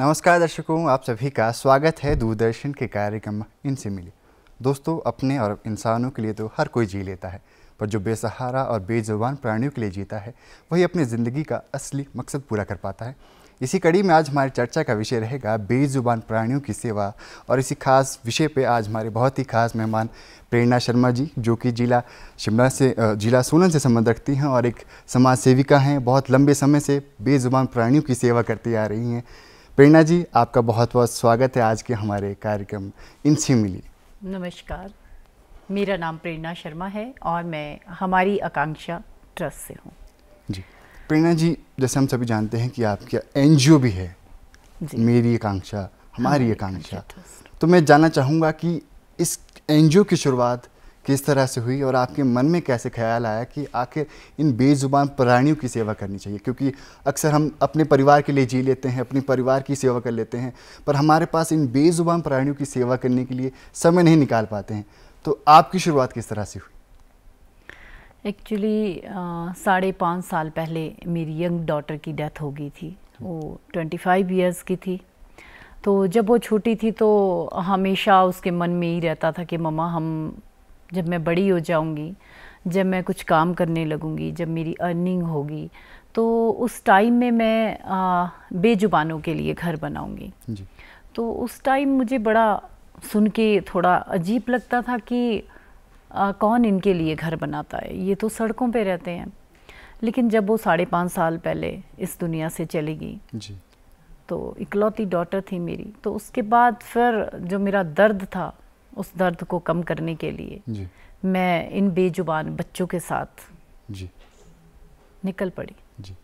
नमस्कार दर्शकों आप सभी का स्वागत है दूरदर्शन के कार्यक्रम इनसे मिले दोस्तों अपने और इंसानों के लिए तो हर कोई जी लेता है पर जो बेसहारा और बेजुबान प्राणियों के लिए जीता है वही अपनी ज़िंदगी का असली मकसद पूरा कर पाता है इसी कड़ी में आज हमारी चर्चा का विषय रहेगा बेजुबान प्राणियों की सेवा और इसी खास विषय पे आज हमारे बहुत ही खास मेहमान प्रेरणा शर्मा जी जो कि जिला शिमला से जिला सोलन से संबंध रखती हैं और एक समाज सेविका हैं बहुत लंबे समय से बेजुबान प्राणियों की सेवा करती आ रही हैं प्रेरणा जी आपका बहुत बहुत स्वागत है आज के हमारे कार्यक्रम इनसे मिली नमस्कार मेरा नाम प्रेरणा शर्मा है और मैं हमारी आकांक्षा ट्रस्ट से हूँ जी प्रेरणा जी जैसे हम सभी जानते हैं कि आपके एन भी है मेरी आकांक्षा हमारी आकांक्षा तो मैं जानना चाहूँगा कि इस एन की शुरुआत किस तरह से हुई और आपके मन में कैसे ख्याल आया कि आखिर इन बेजुबान प्राणियों की सेवा करनी चाहिए क्योंकि अक्सर हम अपने परिवार के लिए जी लेते हैं अपने परिवार की सेवा कर लेते हैं पर हमारे पास इन बेजुबान प्राणियों की सेवा करने के लिए समय नहीं निकाल पाते हैं तो आपकी शुरुआत किस तरह से हुई एक्चुअली साढ़े पाँच साल पहले मेरी यंग डॉटर की डेथ हो गई थी वो ट्वेंटी फाइव ईयर्स की थी तो जब वो छोटी थी तो हमेशा उसके मन में ही रहता था कि मम्मा हम जब मैं बड़ी हो जाऊंगी जब मैं कुछ काम करने लगूंगी जब मेरी अर्निंग होगी तो उस टाइम में मैं बेजुबानों के लिए घर बनाऊंगी तो उस टाइम मुझे बड़ा सुन के थोड़ा अजीब लगता था कि आ, कौन इनके लिए घर बनाता है ये तो सड़कों पे रहते हैं लेकिन जब वो साढ़े पाँच साल पहले इस दुनिया से चली गई तो इकलौती डॉटर थी मेरी तो उसके बाद फिर जो मेरा दर्द था उस दर्द को कम करने के लिए जी। मैं इन बेजुबान बच्चों के साथ जी निकल पड़ी जी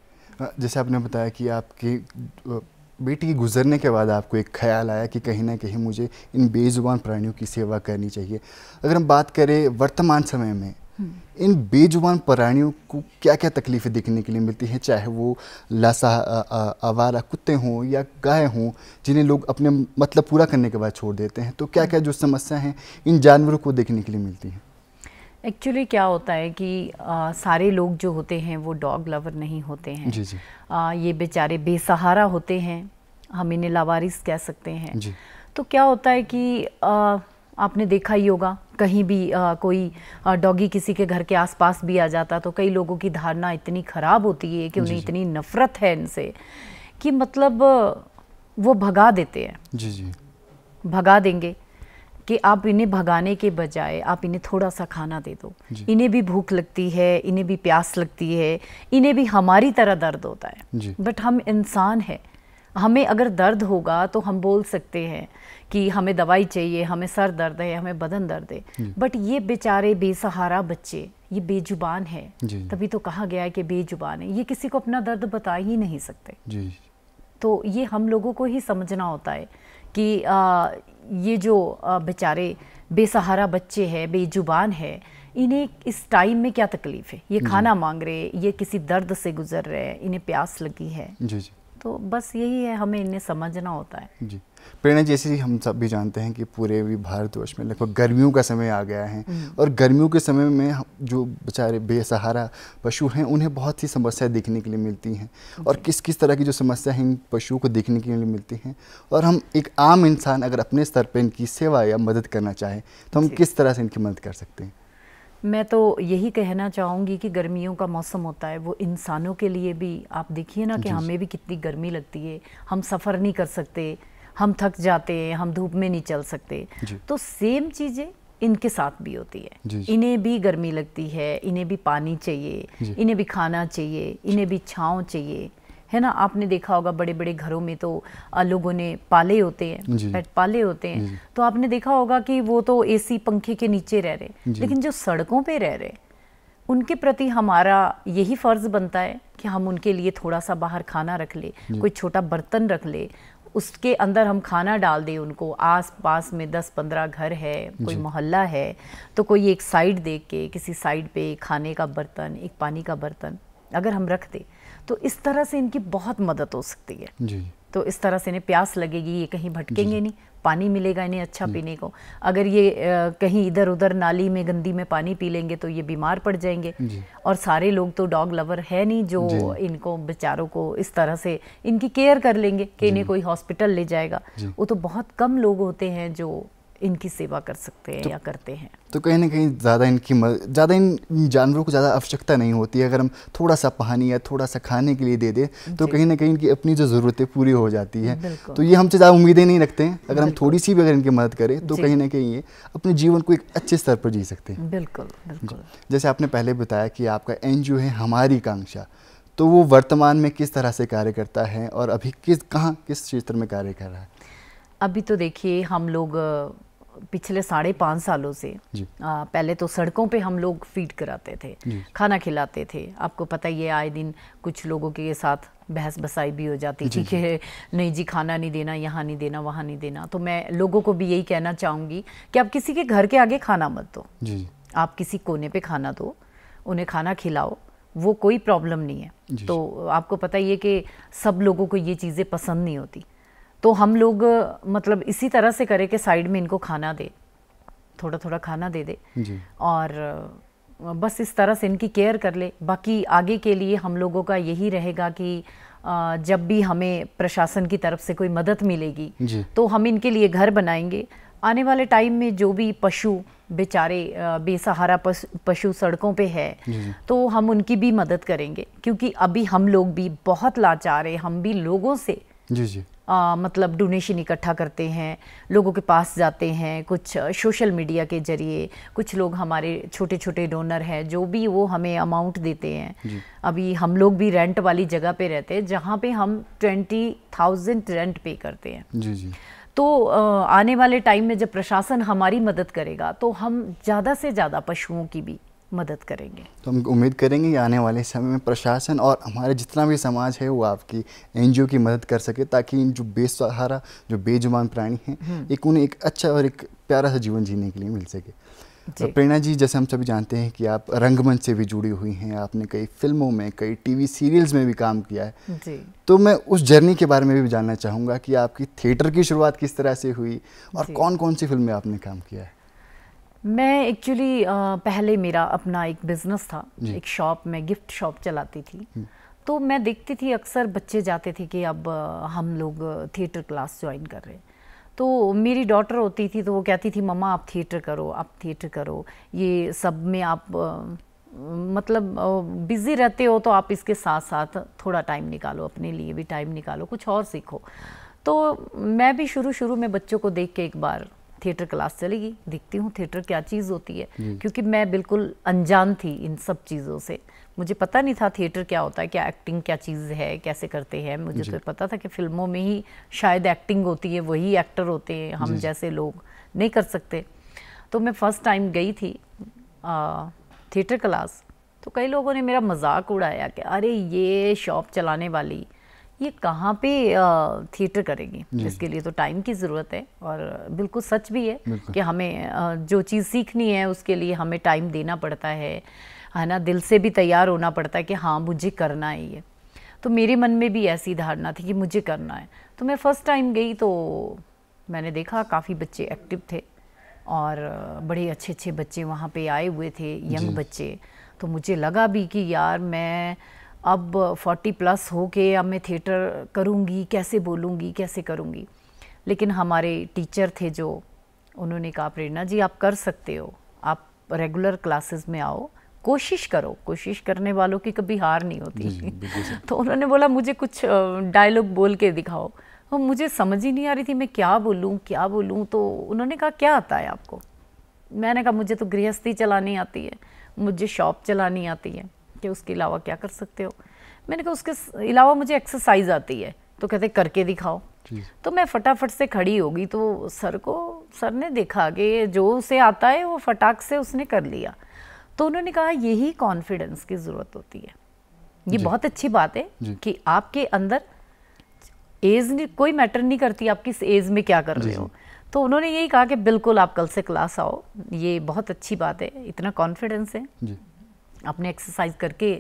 जैसे आपने बताया कि आपकी बेटी के गुजरने के बाद आपको एक ख्याल आया कि कहीं ना कहीं मुझे इन बेजुबान प्राणियों की सेवा करनी चाहिए अगर हम बात करें वर्तमान समय में इन बेजुबान प्राणियों को क्या क्या तकलीफ़ें देखने के लिए मिलती हैं चाहे वो लासा आवारा कुत्ते हों या गाय हों जिन्हें लोग अपने मतलब पूरा करने के बाद छोड़ देते हैं तो क्या क्या जो समस्या हैं इन जानवरों को देखने के लिए मिलती हैं एक्चुअली क्या होता है कि आ, सारे लोग जो होते हैं वो डॉग लवर नहीं होते हैं जी जी आ, ये बेचारे बेसहारा होते हैं हम इन्हें लावारिस कह सकते हैं जी तो क्या होता है कि आ, आपने देखा ही होगा कहीं भी आ, कोई डॉगी किसी के घर के आसपास भी आ जाता तो कई लोगों की धारणा इतनी ख़राब होती है कि उन्हें इतनी नफ़रत है इनसे कि मतलब वो भगा देते हैं जी जी भगा देंगे कि आप इन्हें भगाने के बजाय आप इन्हें थोड़ा सा खाना दे दो इन्हें भी भूख लगती है इन्हें भी प्यास लगती है इन्हें भी हमारी तरह दर्द होता है बट हम इंसान हैं हमें अगर दर्द होगा तो हम बोल सकते हैं कि हमें दवाई चाहिए हमें सर दर्द है हमें बदन दर्द है बट ये बेचारे बेसहारा बच्चे ये बेजुबान है तभी तो कहा गया है कि बेजुबान है ये किसी को अपना दर्द बता ही नहीं सकते जी। तो ये हम लोगों को ही समझना होता है कि आ, ये जो बेचारे बेसहारा बच्चे हैं बेजुबान है इन्हें इस टाइम में क्या तकलीफ है ये खाना मांग रहे ये किसी दर्द से गुजर रहे हैं इन्हें प्यास लगी है जी जी तो बस यही है हमें इन्हें समझना होता है जी प्रेरणा जैसे हम सब भी जानते हैं कि पूरे भी भारतवर्ष में लगभग गर्मियों का समय आ गया है हम्म। और गर्मियों के समय में जो बेचारे बेसहारा पशु हैं उन्हें बहुत सी समस्याएं देखने के लिए मिलती हैं और किस किस तरह की जो समस्या इन पशुओं को देखने के लिए मिलती हैं और हम एक आम इंसान अगर अपने स्तर पर इनकी सेवा या मदद करना चाहें तो हम किस तरह से इनकी मदद कर सकते हैं मैं तो यही कहना चाहूँगी कि गर्मियों का मौसम होता है वो इंसानों के लिए भी आप देखिए ना कि हमें भी कितनी गर्मी लगती है हम सफ़र नहीं कर सकते हम थक जाते हैं हम धूप में नहीं चल सकते तो सेम चीज़ें इनके साथ भी होती है इन्हें भी गर्मी लगती है इन्हें भी पानी चाहिए इन्हें भी खाना चाहिए इन्हें भी छाँव चाहिए है ना आपने देखा होगा बड़े बड़े घरों में तो लोगों ने पाले होते हैं पेट पाले होते हैं तो आपने देखा होगा कि वो तो एसी पंखे के नीचे रह रहे लेकिन जो सड़कों पे रह रहे उनके प्रति हमारा यही फ़र्ज़ बनता है कि हम उनके लिए थोड़ा सा बाहर खाना रख ले कोई छोटा बर्तन रख ले उसके अंदर हम खाना डाल दें उनको आस पास में दस पंद्रह घर है कोई मोहल्ला है तो कोई एक साइड देख के किसी साइड पे खाने का बर्तन एक पानी का बर्तन अगर हम रख दें तो इस तरह से इनकी बहुत मदद हो सकती है जी तो इस तरह से इन्हें प्यास लगेगी ये कहीं भटकेंगे नहीं पानी मिलेगा इन्हें अच्छा पीने को अगर ये कहीं इधर उधर नाली में गंदी में पानी पी लेंगे तो ये बीमार पड़ जाएंगे और सारे लोग तो डॉग लवर है नहीं जो इनको बेचारों को इस तरह से इनकी केयर कर लेंगे कि इन्हें कोई हॉस्पिटल ले जाएगा वो तो बहुत कम लोग होते हैं जो इनकी सेवा कर सकते हैं तो, या करते हैं तो कहीं ना कहीं ज़्यादा इनकी ज़्यादा इन जानवरों को ज़्यादा आवश्यकता नहीं होती है अगर हम थोड़ा सा पानी या थोड़ा सा खाने के लिए दे दें तो कहीं ना कहीं इनकी अपनी जो ज़रूरतें पूरी हो जाती है तो ये हमसे ज़्यादा उम्मीदें नहीं रखते हैं अगर हम थोड़ी सी भी अगर इनकी मदद करें तो कहीं ना कहीं ये अपने जीवन को एक अच्छे स्तर पर जी सकते हैं बिल्कुल जैसे आपने पहले बताया कि आपका एन है हमारी कांक्षा तो वो वर्तमान में किस तरह से कार्य करता है और अभी किस कहाँ किस क्षेत्र में कार्य कर रहा है अभी तो देखिए हम लोग पिछले साढ़े पाँच सालों से आ, पहले तो सड़कों पे हम लोग फीड कराते थे खाना खिलाते थे आपको पता ही है आए दिन कुछ लोगों के साथ बहस बसाई भी हो जाती थी कि नहीं जी खाना नहीं देना यहाँ नहीं देना वहाँ नहीं देना तो मैं लोगों को भी यही कहना चाहूँगी कि आप किसी के घर के आगे खाना मत दो आप किसी कोने पे खाना दो उन्हें खाना खिलाओ वो कोई प्रॉब्लम नहीं है तो आपको पता ही है कि सब लोगों को ये चीज़ें पसंद नहीं होती तो हम लोग मतलब इसी तरह से करें कि साइड में इनको खाना दे थोड़ा थोड़ा खाना दे दे जी। और बस इस तरह से इनकी केयर कर ले बाकी आगे के लिए हम लोगों का यही रहेगा कि जब भी हमें प्रशासन की तरफ से कोई मदद मिलेगी तो हम इनके लिए घर बनाएंगे आने वाले टाइम में जो भी पशु बेचारे बेसहारा पशु सड़कों पे है तो हम उनकी भी मदद करेंगे क्योंकि अभी हम लोग भी बहुत लाचार हैं हम भी लोगों से जी जी आ, मतलब डोनेशन इकट्ठा करते हैं लोगों के पास जाते हैं कुछ सोशल मीडिया के जरिए कुछ लोग हमारे छोटे छोटे डोनर हैं जो भी वो हमें अमाउंट देते हैं अभी हम लोग भी रेंट वाली जगह पे रहते हैं जहाँ पे हम ट्वेंटी थाउजेंड रेंट पे करते हैं जी जी तो आने वाले टाइम में जब प्रशासन हमारी मदद करेगा तो हम ज़्यादा से ज़्यादा पशुओं की भी मदद करेंगे तो हम उम्मीद करेंगे कि आने वाले समय में प्रशासन और हमारे जितना भी समाज है वो आपकी एन की मदद कर सके ताकि इन जो बेसहारा जो बेजुबान प्राणी हैं हम्म। एक उन्हें एक अच्छा और एक प्यारा सा जीवन जीने के लिए मिल सके प्रेरणा जी जैसे हम सभी जानते हैं कि आप रंगमंच से भी जुड़ी हुई हैं आपने कई फिल्मों में कई टीवी सीरियल्स में भी काम किया है जी। तो मैं उस जर्नी के बारे में भी जानना चाहूँगा कि आपकी थिएटर की शुरुआत किस तरह से हुई और कौन कौन सी फिल्म में आपने काम किया है मैं एक्चुअली पहले मेरा अपना एक बिजनेस था एक शॉप मैं गिफ्ट शॉप चलाती थी हम्म। तो मैं देखती थी अक्सर बच्चे जाते थे कि अब हम लोग थिएटर क्लास ज्वाइन कर रहे हैं तो मेरी डॉटर होती थी तो वो कहती थी मम्मा आप थिएटर करो आप थिएटर करो ये सब में आप मतलब बिज़ी रहते हो तो आप इसके साथ साथ थोड़ा टाइम निकालो अपने लिए भी टाइम निकालो कुछ और सीखो तो मैं भी शुरू शुरू में बच्चों को देख के एक बार थिएटर क्लास चलेगी दिखती हूँ थिएटर क्या चीज़ होती है क्योंकि मैं बिल्कुल अनजान थी इन सब चीज़ों से मुझे पता नहीं था थिएटर क्या होता है क्या एक्टिंग क्या चीज़ है कैसे करते हैं मुझे तो पता था कि फिल्मों में ही शायद एक्टिंग होती है वही एक्टर होते हैं हम जैसे लोग नहीं कर सकते तो मैं फ़र्स्ट टाइम गई थी थिएटर क्लास तो कई लोगों ने मेरा मजाक उड़ाया कि अरे ये शॉप चलाने वाली ये कहाँ पे थिएटर करेगी इसके लिए तो टाइम की ज़रूरत है और बिल्कुल सच भी है कि हमें जो चीज़ सीखनी है उसके लिए हमें टाइम देना पड़ता है है ना दिल से भी तैयार होना पड़ता है कि हाँ मुझे करना है ये तो मेरे मन में भी ऐसी धारणा थी कि मुझे करना है तो मैं फ़र्स्ट टाइम गई तो मैंने देखा काफ़ी बच्चे एक्टिव थे और बड़े अच्छे अच्छे बच्चे वहाँ पे आए हुए थे यंग बच्चे तो मुझे लगा भी कि यार मैं अब 40 प्लस हो के अब मैं थिएटर करूँगी कैसे बोलूँगी कैसे करूँगी लेकिन हमारे टीचर थे जो उन्होंने कहा प्रेरणा जी आप कर सकते हो आप रेगुलर क्लासेस में आओ कोशिश करो कोशिश करने वालों की कभी हार नहीं होती तो उन्होंने बोला मुझे कुछ डायलॉग बोल के दिखाओ तो मुझे समझ ही नहीं आ रही थी मैं क्या बोलूँ क्या बोलूँ तो उन्होंने कहा क्या आता है आपको मैंने कहा मुझे तो गृहस्थी चलानी आती है मुझे शॉप चलानी आती है कि उसके अलावा क्या कर सकते हो मैंने कहा उसके अलावा मुझे एक्सरसाइज आती है तो कहते करके दिखाओ तो मैं फटाफट से खड़ी होगी तो सर को सर ने देखा कि जो उसे आता है वो फटाक से उसने कर लिया तो उन्होंने कहा यही कॉन्फिडेंस की ज़रूरत होती है ये बहुत अच्छी बात है कि आपके अंदर एज कोई मैटर नहीं करती आप किस एज में क्या कर रहे हो तो उन्होंने यही कहा कि बिल्कुल आप कल से क्लास आओ ये बहुत अच्छी बात है इतना कॉन्फिडेंस है अपने एक्सरसाइज करके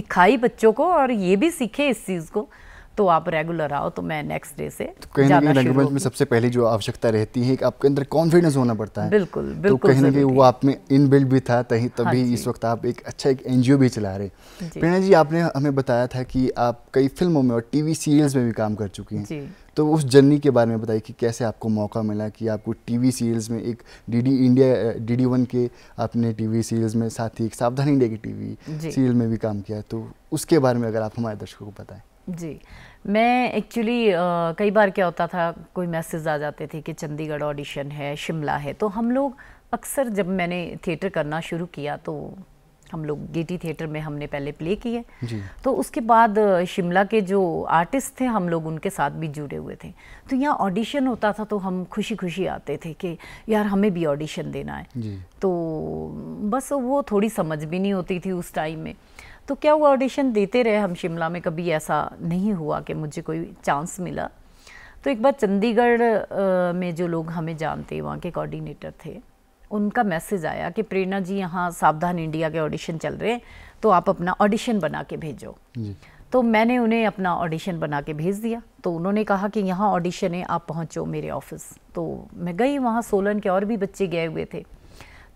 दिखाई बच्चों को और ये भी सीखे इस चीज़ को तो आप रेगुलर आओ तो मैं नेक्स्ट डे से तो कहीं ना कहीं में सबसे पहले जो आवश्यकता रहती है कि आपके अंदर कॉन्फिडेंस होना पड़ता है बिल्कुल तो बिल्कुल तो कहीं ना कहीं वो आप में इन बिल्ड भी था तभी हाँ तभी हाँ इस वक्त आप एक अच्छा एक एनजीओ भी चला रहे प्रेरणा जी आपने हमें बताया था कि आप कई फिल्मों में और टीवी सीरियल्स में भी काम कर चुकी हैं तो उस जर्नी के बारे में बताइए कि कैसे आपको मौका मिला कि आपको टीवी सीरियल्स में एक डीडी इंडिया डीडी वन के आपने टीवी सीरियल्स में साथ ही एक सावधानी इंडिया की टीवी सीरियल में भी काम किया तो उसके बारे में अगर आप हमारे दर्शकों को बताएं जी मैं एक्चुअली कई बार क्या होता था कोई मैसेज आ जाते थे कि चंडीगढ़ ऑडिशन है शिमला है तो हम लोग अक्सर जब मैंने थिएटर करना शुरू किया तो हम लोग गेटी थिएटर में हमने पहले प्ले किए तो उसके बाद शिमला के जो आर्टिस्ट थे हम लोग उनके साथ भी जुड़े हुए थे तो यहाँ ऑडिशन होता था तो हम खुशी खुशी आते थे कि यार हमें भी ऑडिशन देना है तो बस वो थोड़ी समझ भी नहीं होती थी उस टाइम में तो क्या वो ऑडिशन देते रहे हम शिमला में कभी ऐसा नहीं हुआ कि मुझे कोई चांस मिला तो एक बार चंडीगढ़ में जो लोग हमें जानते वहाँ के कोऑर्डिनेटर थे उनका मैसेज आया कि प्रेरणा जी यहाँ सावधान इंडिया के ऑडिशन चल रहे हैं तो आप अपना ऑडिशन बना के भेजो तो मैंने उन्हें अपना ऑडिशन बना के भेज दिया तो उन्होंने कहा कि यहाँ ऑडिशन है आप पहुँचो मेरे ऑफिस तो मैं गई वहाँ सोलन के और भी बच्चे गए हुए थे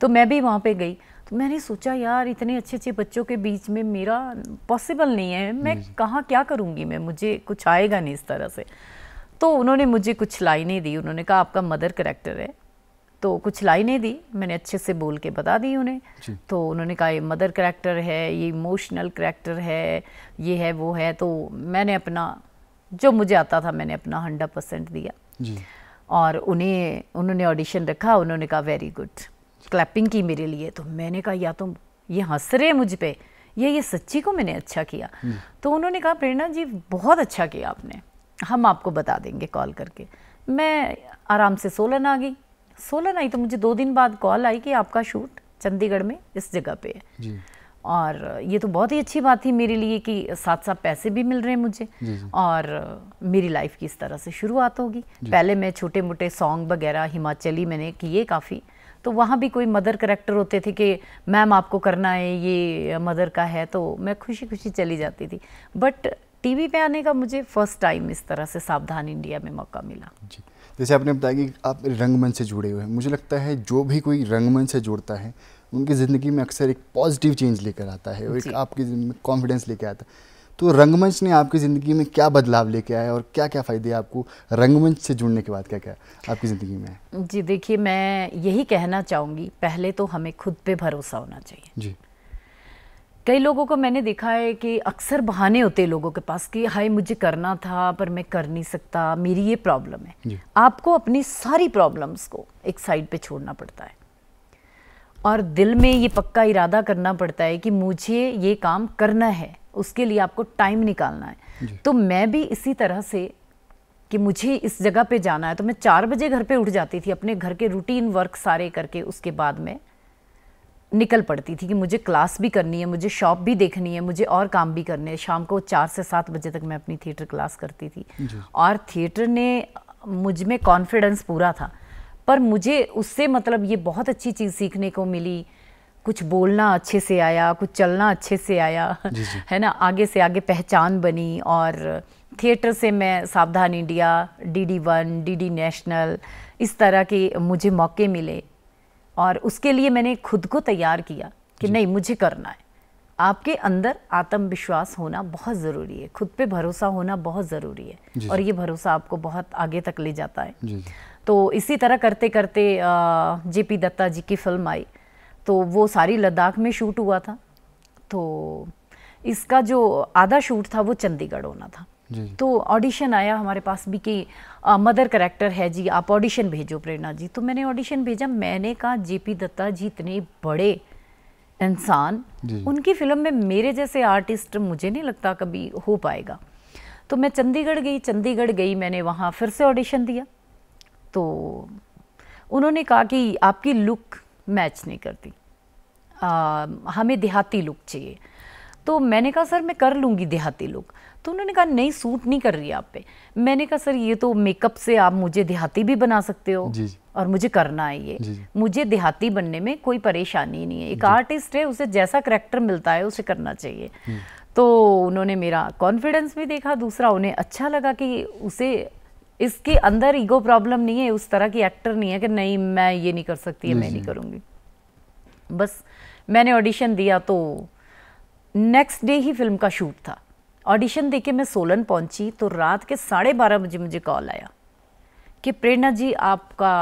तो मैं भी वहाँ पे गई तो मैंने सोचा यार इतने अच्छे अच्छे बच्चों के बीच में मेरा पॉसिबल नहीं है मैं कहाँ क्या करूँगी मैं मुझे कुछ आएगा नहीं इस तरह से तो उन्होंने मुझे कुछ लाइनें दी उन्होंने कहा आपका मदर करेक्टर है तो कुछ लाइनें दी मैंने अच्छे से बोल के बता दी उन्हें तो उन्होंने कहा ये मदर करेक्टर है ये इमोशनल करेक्टर है ये है वो है तो मैंने अपना जो मुझे आता था मैंने अपना हंड्रेड परसेंट दिया जी। और उन्हें उन्होंने ऑडिशन रखा उन्होंने कहा वेरी गुड क्लैपिंग की मेरे लिए तो मैंने कहा या तो ये हंस रहे मुझ पर ये ये सच्ची को मैंने अच्छा किया तो उन्होंने कहा प्रेरणा जी बहुत अच्छा किया आपने हम आपको बता देंगे कॉल करके मैं आराम से सोलन आ गई सोलह नहीं तो मुझे दो दिन बाद कॉल आई कि आपका शूट चंडीगढ़ में इस जगह पे है जी। और ये तो बहुत ही अच्छी बात थी मेरे लिए कि साथ साथ पैसे भी मिल रहे हैं मुझे और मेरी लाइफ की इस तरह से शुरुआत होगी पहले मैं छोटे मोटे सॉन्ग वगैरह हिमाचली मैंने किए काफ़ी तो वहाँ भी कोई मदर करेक्टर होते थे कि मैम आपको करना है ये मदर का है तो मैं खुशी खुशी चली जाती थी बट टीवी पे आने का मुझे फर्स्ट टाइम इस तरह से सावधान इंडिया में मौका मिला जी जैसे आपने बताया कि आप रंगमंच से जुड़े हुए हैं मुझे लगता है जो भी कोई रंगमंच से जुड़ता है उनकी ज़िंदगी में अक्सर एक पॉजिटिव चेंज लेकर आता है और एक आपकी जिंदगी में कॉन्फिडेंस लेकर आता है तो रंगमंच ने आपकी ज़िंदगी में क्या बदलाव लेके आया और क्या क्या फ़ायदे आपको रंगमंच से जुड़ने के बाद क्या क्या आपकी ज़िंदगी में है जी देखिए मैं यही कहना चाहूँगी पहले तो हमें खुद पे भरोसा होना चाहिए जी कई लोगों को मैंने देखा है कि अक्सर बहाने होते हैं लोगों के पास कि हाय मुझे करना था पर मैं कर नहीं सकता मेरी ये प्रॉब्लम है आपको अपनी सारी प्रॉब्लम्स को एक साइड पे छोड़ना पड़ता है और दिल में ये पक्का इरादा करना पड़ता है कि मुझे ये काम करना है उसके लिए आपको टाइम निकालना है तो मैं भी इसी तरह से कि मुझे इस जगह पे जाना है तो मैं चार बजे घर पे उठ जाती थी अपने घर के रूटीन वर्क सारे करके उसके बाद में निकल पड़ती थी कि मुझे क्लास भी करनी है मुझे शॉप भी देखनी है मुझे और काम भी करने हैं शाम को चार से सात बजे तक मैं अपनी थिएटर क्लास करती थी और थिएटर ने मुझ में कॉन्फिडेंस पूरा था पर मुझे उससे मतलब ये बहुत अच्छी चीज़ सीखने को मिली कुछ बोलना अच्छे से आया कुछ चलना अच्छे से आया जी जी। है ना आगे से आगे पहचान बनी और थिएटर से मैं Savdhaan India DD one DD डी डी नेशनल इस तरह के मुझे मौके मिले और उसके लिए मैंने खुद को तैयार किया कि नहीं मुझे करना है आपके अंदर आत्मविश्वास होना बहुत ज़रूरी है खुद पे भरोसा होना बहुत ज़रूरी है और ये भरोसा आपको बहुत आगे तक ले जाता है तो इसी तरह करते करते जे पी दत्ता जी की फिल्म आई तो वो सारी लद्दाख में शूट हुआ था तो इसका जो आधा शूट था वो चंडीगढ़ होना था तो ऑडिशन आया हमारे पास भी कि मदर करेक्टर है जी आप ऑडिशन भेजो प्रेरणा जी तो मैंने ऑडिशन भेजा मैंने कहा जेपी दत्ता जी इतने बड़े इंसान उनकी फिल्म में मेरे जैसे आर्टिस्ट मुझे नहीं लगता कभी हो पाएगा तो मैं चंडीगढ़ गई चंडीगढ़ गई मैंने वहाँ फिर से ऑडिशन दिया तो उन्होंने कहा कि आपकी लुक मैच नहीं करती आ, हमें देहाती लुक चाहिए तो मैंने कहा सर मैं कर लूँगी देहाती लुक तो उन्होंने कहा नहीं सूट नहीं कर रही आप पे मैंने कहा सर ये तो मेकअप से आप मुझे देहाती भी बना सकते हो जी, और मुझे करना है ये मुझे देहाती बनने में कोई परेशानी नहीं है एक आर्टिस्ट है उसे जैसा करेक्टर मिलता है उसे करना चाहिए तो उन्होंने मेरा कॉन्फिडेंस भी देखा दूसरा उन्हें अच्छा लगा कि उसे इसके अंदर ईगो प्रॉब्लम नहीं है उस तरह की एक्टर नहीं है कि नहीं मैं ये नहीं कर सकती है मैं नहीं करूँगी बस मैंने ऑडिशन दिया तो नेक्स्ट डे ही फिल्म का शूट था ऑडिशन दे मैं सोलन पहुंची तो रात के साढ़े बारह बजे मुझे कॉल आया कि प्रेरणा जी आपका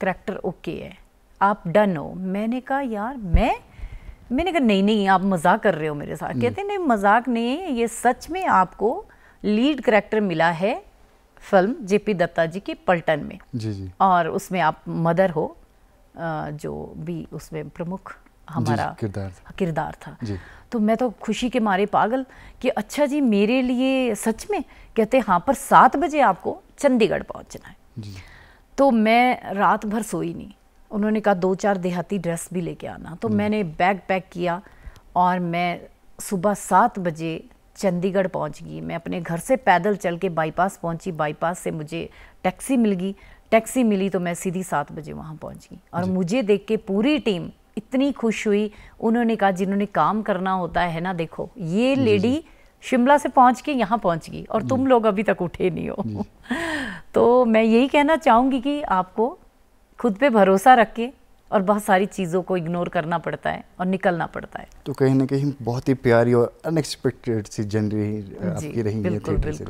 करैक्टर ओके है आप डन हो मैंने कहा यार मैं मैंने कहा नहीं नहीं आप मजाक कर रहे हो मेरे साथ कहते नहीं मजाक नहीं है ये सच में आपको लीड करैक्टर मिला है फिल्म जेपी दत्ता जी की पलटन में जी जी और उसमें आप मदर हो जो भी उसमें प्रमुख हमारा किरदार किरदार था जी। तो मैं तो खुशी के मारे पागल कि अच्छा जी मेरे लिए सच में कहते हाँ पर सात बजे आपको चंडीगढ़ पहुंचना है जी। तो मैं रात भर सोई नहीं उन्होंने कहा दो चार देहाती ड्रेस भी लेके आना तो हम्म। मैंने बैग पैक किया और मैं सुबह सात बजे चंडीगढ़ पहुंच गई मैं अपने घर से पैदल चल के बाईपास पहुंची बाईपास से मुझे टैक्सी मिल गई टैक्सी मिली तो मैं सीधी सात बजे वहाँ पहुँच गई और मुझे देख के पूरी टीम इतनी खुश हुई उन्होंने कहा जिन्होंने काम करना होता है ना देखो ये लेडी शिमला से पहुंच के यहाँ पहुंच गई और तुम लोग अभी तक उठे नहीं हो तो मैं यही कहना चाहूँगी कि आपको खुद पे भरोसा रख के और बहुत सारी चीज़ों को इग्नोर करना पड़ता है और निकलना पड़ता है तो कहीं ना कहीं बहुत ही प्यारी और अनएक्सपेक्टेड सी जनरी आपकी रही है थिएटर से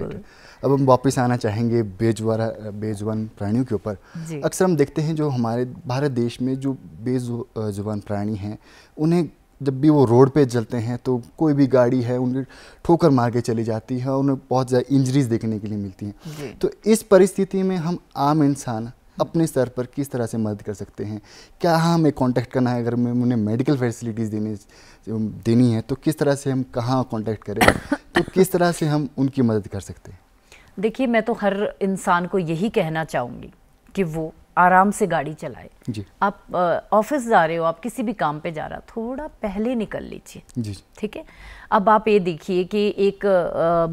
अब हम वापस आना चाहेंगे बेजवारा बेजुबान प्राणियों के ऊपर अक्सर हम देखते हैं जो हमारे भारत देश में जो बेजुबान प्राणी हैं उन्हें जब भी वो रोड पे चलते हैं तो कोई भी गाड़ी है उन्हें ठोकर मार के चली जाती है और उन्हें बहुत ज़्यादा इंजरीज देखने के लिए मिलती हैं तो इस परिस्थिति में हम आम इंसान अपने स्तर पर किस तरह से मदद कर सकते हैं क्या हमें कांटेक्ट करना है अगर मैं उन्हें मेडिकल फैसिलिटीज़ देने देनी है तो किस तरह से हम कहाँ कांटेक्ट करें तो किस तरह से हम उनकी मदद कर सकते हैं देखिए मैं तो हर इंसान को यही कहना चाहूँगी कि वो आराम से गाड़ी चलाए जी आप ऑफिस जा रहे हो आप किसी भी काम पे जा रहा थोड़ा पहले निकल लीजिए जी ठीक है अब आप ये देखिए कि एक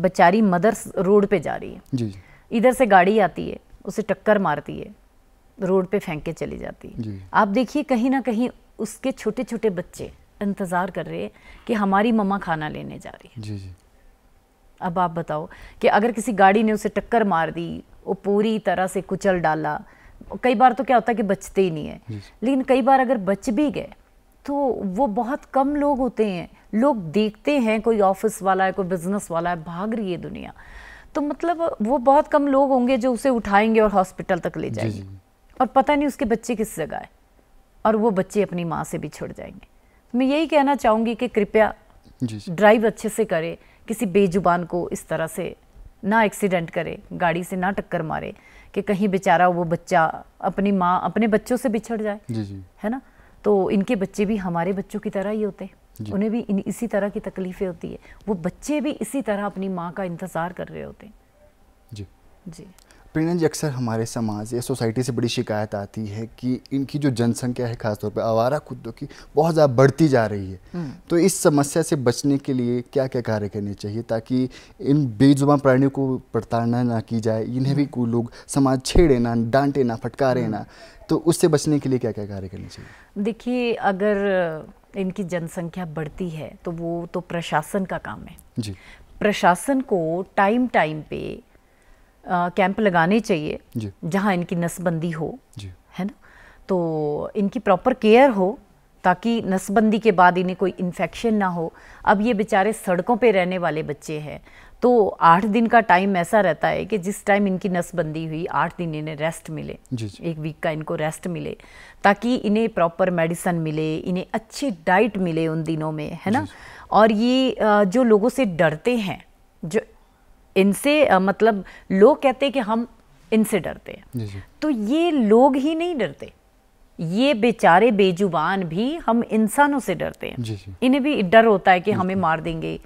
बेचारी मदर रोड पे जा रही है जी इधर से गाड़ी आती है उसे टक्कर मारती है रोड पे फेंक के चली जाती है आप देखिए कहीं ना कहीं उसके छोटे छोटे बच्चे इंतज़ार कर रहे हैं कि हमारी मम्मा खाना लेने जा रही है जी जी अब आप बताओ कि अगर किसी गाड़ी ने उसे टक्कर मार दी वो पूरी तरह से कुचल डाला कई बार तो क्या होता है कि बचते ही नहीं है लेकिन कई बार अगर बच भी गए तो वो बहुत कम लोग होते हैं लोग देखते हैं कोई ऑफिस वाला है कोई बिजनेस वाला है भाग रही है दुनिया तो मतलब वो बहुत कम लोग होंगे जो उसे उठाएंगे और हॉस्पिटल तक ले जाएंगे और पता नहीं उसके बच्चे किस जगह है और वो बच्चे अपनी माँ से भी छुड़ जाएंगे तो मैं यही कहना चाहूँगी कि कृपया ड्राइव अच्छे से करे किसी बेजुबान को इस तरह से ना एक्सीडेंट करे गाड़ी से ना टक्कर मारे कि कहीं बेचारा वो बच्चा अपनी माँ अपने बच्चों से बिछड़ जाए जी जी। है ना तो इनके बच्चे भी हमारे बच्चों की तरह ही होते हैं उन्हें भी इन, इसी तरह की तकलीफ़ें होती है वो बच्चे भी इसी तरह अपनी माँ का इंतज़ार कर रहे होते हैं जी जी प्रेरणा जी अक्सर हमारे समाज या सोसाइटी से बड़ी शिकायत आती है कि इनकी जो जनसंख्या है खासतौर पर आवारा कुत्तों की बहुत ज़्यादा बढ़ती जा रही है हम्म। तो इस समस्या से बचने के लिए क्या क्या कार्य करने चाहिए ताकि इन बेजुबान प्राणियों को प्रताड़ना ना की जाए इन्हें भी हम्म। कोई लोग समाज छेड़े ना डांटे ना फटकारे हम्म। ना तो उससे बचने के लिए क्या क्या कार्य करने चाहिए देखिए अगर इनकी जनसंख्या बढ़ती है तो वो तो प्रशासन का काम है जी प्रशासन को टाइम टाइम पे कैंप लगाने चाहिए जहाँ इनकी नसबंदी हो है ना तो इनकी प्रॉपर केयर हो ताकि नसबंदी के बाद इन्हें कोई इन्फेक्शन ना हो अब ये बेचारे सड़कों पे रहने वाले बच्चे हैं तो आठ दिन का टाइम ऐसा रहता है कि जिस टाइम इनकी नसबंदी हुई आठ दिन इन्हें रेस्ट मिले जी जी। एक वीक का इनको रेस्ट मिले ताकि इन्हें प्रॉपर मेडिसन मिले इन्हें अच्छी डाइट मिले उन दिनों में है ना और ये जो लोगों से डरते हैं जो इनसे मतलब लोग कहते हैं कि हम इनसे डरते हैं तो ये लोग ही नहीं डरते ये बेचारे बेजुबान भी हम इंसानों से डरते हैं इन्हें भी डर होता है कि हमें मार देंगे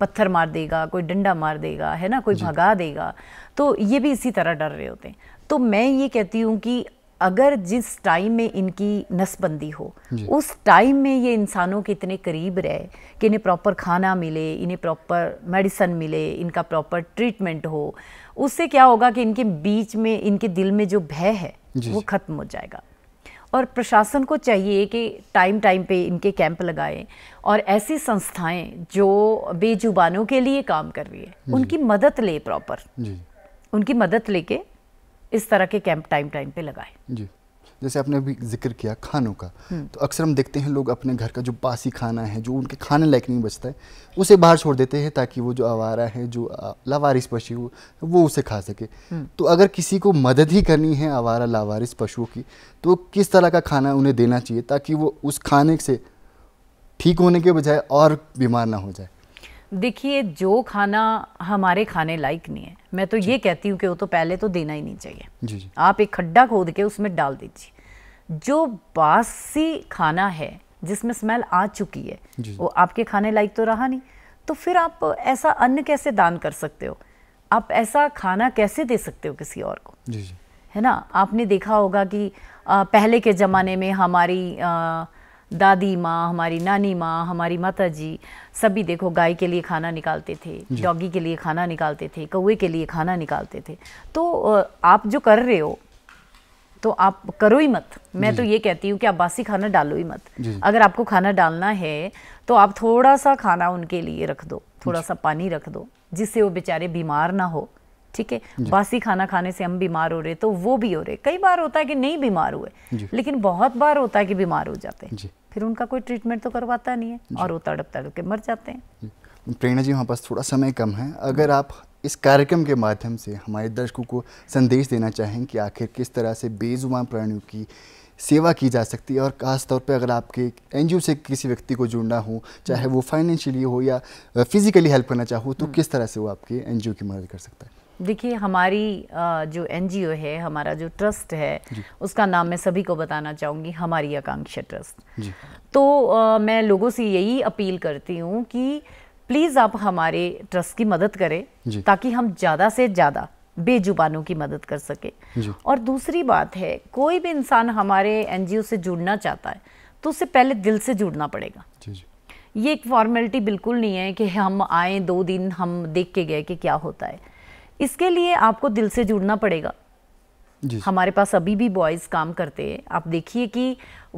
पत्थर मार देगा कोई डंडा मार देगा है ना कोई भगा देगा तो ये भी इसी तरह डर रहे होते हैं तो मैं ये कहती हूँ कि अगर जिस टाइम में इनकी नसबंदी हो उस टाइम में ये इंसानों के इतने करीब रहे कि इन्हें प्रॉपर खाना मिले इन्हें प्रॉपर मेडिसन मिले इनका प्रॉपर ट्रीटमेंट हो उससे क्या होगा कि इनके बीच में इनके दिल में जो भय है वो ख़त्म हो जाएगा और प्रशासन को चाहिए कि टाइम टाइम पे इनके कैंप लगाएं और ऐसी संस्थाएं जो बेजुबानों के लिए काम कर रही है उनकी मदद ले प्रॉपर उनकी मदद लेके इस तरह के कैंप टाइम टाइम पे लगाए जी जैसे आपने अभी जिक्र किया खानों का हम्म। तो अक्सर हम देखते हैं लोग अपने घर का जो बासी खाना है जो उनके खाने लायक नहीं बचता है उसे बाहर छोड़ देते हैं ताकि वो जो आवारा है जो लावारिस पशु वो, वो उसे खा सके हम्म। तो अगर किसी को मदद ही करनी है आवारा लावारिस पशुओं की तो किस तरह का खाना उन्हें देना चाहिए ताकि वो उस खाने से ठीक होने के बजाय और बीमार ना हो जाए देखिए जो खाना हमारे खाने लायक नहीं है मैं तो ये कहती हूँ कि वो तो पहले तो देना ही नहीं चाहिए जी जी। आप एक खड्डा खोद के उसमें डाल दीजिए जो बासी खाना है जिसमें स्मेल आ चुकी है जी जी। वो आपके खाने लायक तो रहा नहीं तो फिर आप ऐसा अन्न कैसे दान कर सकते हो आप ऐसा खाना कैसे दे सकते हो किसी और को जी जी। है ना आपने देखा होगा कि पहले के ज़माने में हमारी आ, दादी माँ हमारी नानी माँ हमारी माता जी सभी देखो गाय के लिए खाना निकालते थे डॉगी के लिए खाना निकालते थे कौए के लिए खाना निकालते थे तो आप जो कर रहे हो तो आप करो ही मत मैं तो ये कहती हूँ कि आप बासी खाना डालो ही मत अगर आपको खाना डालना है तो आप थोड़ा सा खाना उनके लिए रख दो थोड़ा सा पानी रख दो जिससे वो बेचारे बीमार ना हो ठीक है बासी खाना खाने से हम बीमार हो रहे तो वो भी हो रहे कई बार होता है कि नहीं बीमार हुए लेकिन बहुत बार होता है कि बीमार हो जाते हैं फिर उनका कोई ट्रीटमेंट तो करवाता नहीं है और वो तड़प तड़प के मर जाते हैं प्रेरणा जी हमारे पास थोड़ा समय कम है अगर आप इस कार्यक्रम के माध्यम से हमारे दर्शकों को संदेश देना चाहें कि आखिर किस तरह से बेजुबान प्राणियों की सेवा की जा सकती है और ख़ास तौर पे अगर आपके एन से किसी व्यक्ति को जुड़ना हो चाहे वो फाइनेंशियली हो या फिज़िकली हेल्प करना चाहो तो हाँ। किस तरह से वो आपके एन की मदद कर सकता है देखिए हमारी जो एनजीओ है हमारा जो ट्रस्ट है उसका नाम मैं सभी को बताना चाहूँगी हमारी आकांक्षा ट्रस्ट तो आ, मैं लोगों से यही अपील करती हूँ कि प्लीज़ आप हमारे ट्रस्ट की मदद करें ताकि हम ज़्यादा से ज़्यादा बेजुबानों की मदद कर सके और दूसरी बात है कोई भी इंसान हमारे एन से जुड़ना चाहता है तो उसे पहले दिल से जुड़ना पड़ेगा ये एक फॉर्मेलिटी बिल्कुल नहीं है कि हम आए दो दिन हम देख के गए कि क्या होता है इसके लिए आपको दिल से जुड़ना पड़ेगा हमारे पास अभी भी बॉयज़ काम करते हैं आप देखिए कि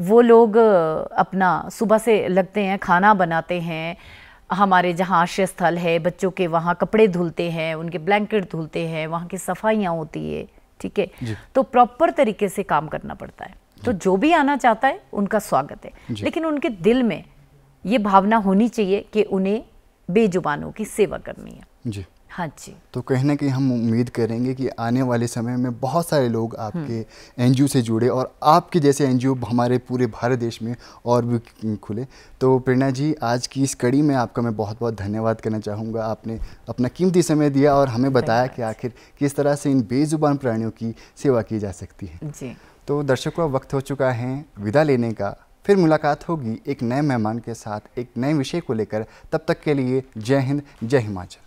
वो लोग अपना सुबह से लगते हैं खाना बनाते हैं हमारे जहाँ आश्रय स्थल है बच्चों के वहाँ कपड़े धुलते हैं उनके ब्लैंकेट धुलते हैं वहाँ की सफाइयाँ होती है ठीक है तो प्रॉपर तरीके से काम करना पड़ता है तो जो भी आना चाहता है उनका स्वागत है लेकिन उनके दिल में ये भावना होनी चाहिए कि उन्हें बेजुबानों की सेवा करनी है जी हाँ जी तो कहने की हम उम्मीद करेंगे कि आने वाले समय में बहुत सारे लोग आपके एन से जुड़े और आपके जैसे एन हमारे पूरे भारत देश में और भी खुले तो प्रेरणा जी आज की इस कड़ी में आपका मैं बहुत बहुत धन्यवाद करना चाहूँगा आपने अपना कीमती समय दिया और हमें बताया कि आखिर किस तरह से इन बेजुबान प्राणियों की सेवा की जा सकती है जी तो दर्शकों वक्त हो चुका है विदा लेने का फिर मुलाकात होगी एक नए मेहमान के साथ एक नए विषय को लेकर तब तक के लिए जय हिंद जय हिमाचल